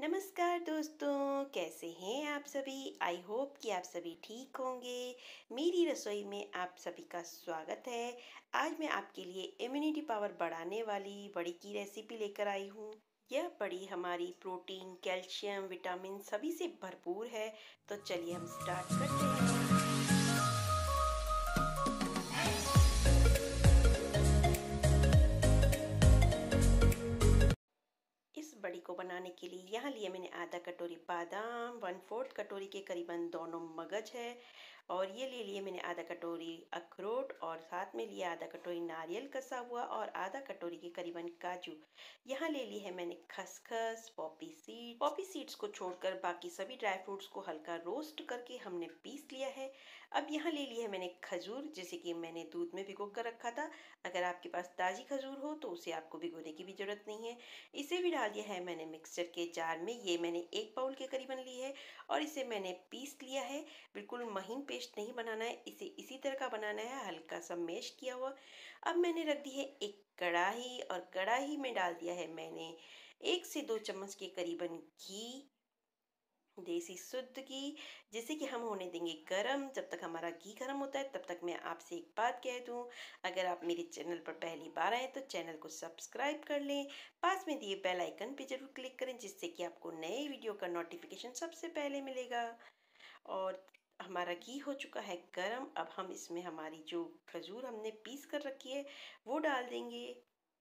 नमस्कार दोस्तों कैसे हैं आप सभी आई होप कि आप सभी ठीक होंगे मेरी रसोई में आप सभी का स्वागत है आज मैं आपके लिए इम्यूनिटी पावर बढ़ाने वाली बड़ी की रेसिपी लेकर आई हूँ यह बड़ी हमारी प्रोटीन कैल्शियम विटामिन सभी से भरपूर है तो चलिए हम स्टार्ट करते हैं बनाने के लिए यहाँ लिए मैंने आधा कटोरी बादाम वन फोर्थ कटोरी के करीबन दोनों मगज है और ये ले लिए मैंने आधा कटोरी अखरोट और साथ में लिया आधा कटोरी नारियल कसा हुआ और आधा कटोरी के करीबन काजू यहाँ ले ली है मैंने खसखस पॉपी सीड पॉपी सीड्स को छोड़कर बाकी सभी ड्राई फ्रूट्स को हल्का रोस्ट करके हमने पीस लिया है अब यहाँ ले लिया है मैंने खजूर जैसे कि मैंने दूध में भिगो कर रखा था अगर आपके पास ताज़ी खजूर हो तो उसे आपको भिगोने की भी ज़रूरत नहीं है इसे भी डाल दिया है मैंने मिक्सचर के जार में ये मैंने एक बाउल के करीबन ली है और इसे मैंने पीस लिया है बिल्कुल महीन पे पेस्ट नहीं बनाना है इसे इसी तरह का बनाना है हल्का सा मैश किया हुआ अब मैंने रख दी है एक कढ़ाई और कढ़ाई में डाल दिया है मैंने एक से दो चम्मच के करीबन घी देसी शुद्ध घी जिसे कि हम होने देंगे गरम जब तक हमारा घी गरम होता है तब तक मैं आपसे एक बात कह दूं अगर आप मेरे चैनल पर पहली बार आए तो चैनल को सब्सक्राइब कर लें पास में दिए बेल आइकन पर जरूर क्लिक करें जिससे कि आपको नए वीडियो का नोटिफिकेशन सबसे पहले मिलेगा और हमारा घी हो चुका है गर्म अब हम इसमें हमारी जो खजूर हमने पीस कर रखी है वो डाल देंगे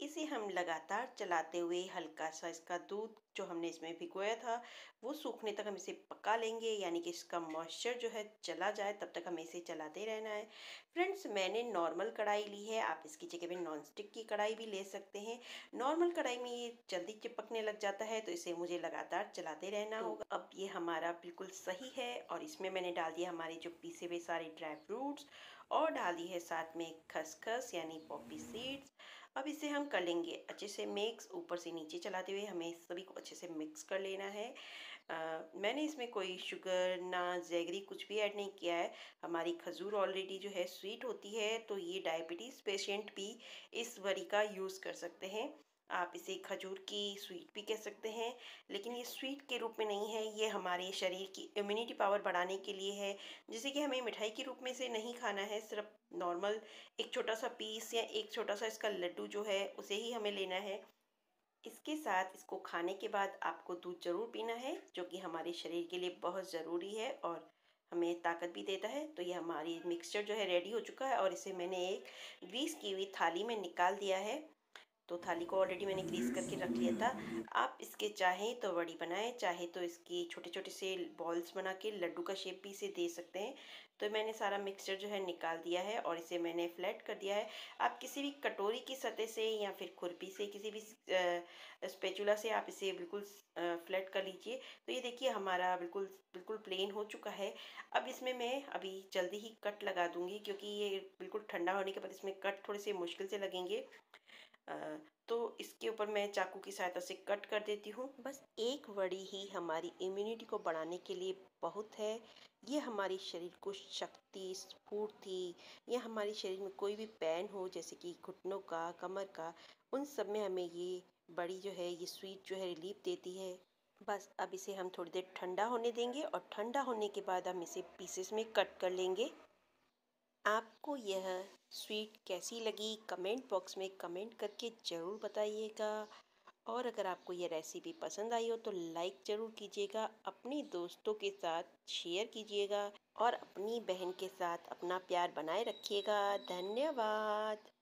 इसे हम लगातार चलाते हुए हल्का सा इसका दूध जो हमने इसमें भिगोया था वो सूखने तक हम इसे पका लेंगे यानी कि इसका मॉइस्चर जो है चला जाए तब तक हमें इसे चलाते रहना है फ्रेंड्स मैंने नॉर्मल कढ़ाई ली है आप इसकी जगह पे नॉन स्टिक की कढ़ाई भी ले सकते हैं नॉर्मल कढ़ाई में ये जल्दी चिपकने लग जाता है तो इसे मुझे लगातार चलाते रहना हम्म। होगा अब ये हमारा बिल्कुल सही है और इसमें मैंने डाल दिया हमारे जो पीसे हुए सारे ड्राई फ्रूट्स और दी है साथ में खसखस यानी पॉपी सीड्स अब इसे हम कर लेंगे अच्छे से मिक्स ऊपर से नीचे चलाते हुए हमें सभी को अच्छे से मिक्स कर लेना है आ, मैंने इसमें कोई शुगर ना जैगरी कुछ भी ऐड नहीं किया है हमारी खजूर ऑलरेडी जो है स्वीट होती है तो ये डायबिटीज़ पेशेंट भी इस वरी का यूज़ कर सकते हैं आप इसे खजूर की स्वीट भी कह सकते हैं लेकिन ये स्वीट के रूप में नहीं है ये हमारे शरीर की इम्यूनिटी पावर बढ़ाने के लिए है जैसे कि हमें मिठाई के रूप में से नहीं खाना है सिर्फ नॉर्मल एक छोटा सा पीस या एक छोटा सा इसका लड्डू जो है उसे ही हमें लेना है इसके साथ इसको खाने के बाद आपको दूध ज़रूर पीना है जो कि हमारे शरीर के लिए बहुत ज़रूरी है और हमें ताकत भी देता है तो ये हमारी मिक्सचर जो है रेडी हो चुका है और इसे मैंने एक ग्रीस की हुई थाली में निकाल दिया है तो थाली को ऑलरेडी मैंने ग्रीस करके रख लिया था आप इसके चाहे तो वड़ी बनाएं चाहे तो इसके छोटे छोटे से बॉल्स बना के लड्डू का शेप भी इसे दे सकते हैं तो मैंने सारा मिक्सचर जो है निकाल दिया है और इसे मैंने फ्लैट कर दिया है आप किसी भी कटोरी की सतह से या फिर खुरपी से किसी भी स्पेचुला से आप इसे बिल्कुल फ्लैट कर लीजिए तो ये देखिए हमारा बिल्कुल बिल्कुल प्लेन हो चुका है अब इसमें मैं अभी जल्दी ही कट लगा दूँगी क्योंकि ये बिल्कुल ठंडा होने के बाद इसमें कट थोड़े से मुश्किल से लगेंगे तो इसके ऊपर मैं चाकू की सहायता से कट कर देती हूँ बस एक वड़ी ही हमारी इम्यूनिटी को बढ़ाने के लिए बहुत है ये हमारे शरीर को शक्ति स्फूर्ति या हमारे शरीर में कोई भी पैन हो जैसे कि घुटनों का कमर का उन सब में हमें ये बड़ी जो है ये स्वीट जो है रिलीफ देती है बस अब इसे हम थोड़ी देर ठंडा होने देंगे और ठंडा होने के बाद हम इसे पीसेस में कट कर लेंगे आपको यह स्वीट कैसी लगी कमेंट बॉक्स में कमेंट करके ज़रूर बताइएगा और अगर आपको यह रेसिपी पसंद आई हो तो लाइक ज़रूर कीजिएगा अपने दोस्तों के साथ शेयर कीजिएगा और अपनी बहन के साथ अपना प्यार बनाए रखिएगा धन्यवाद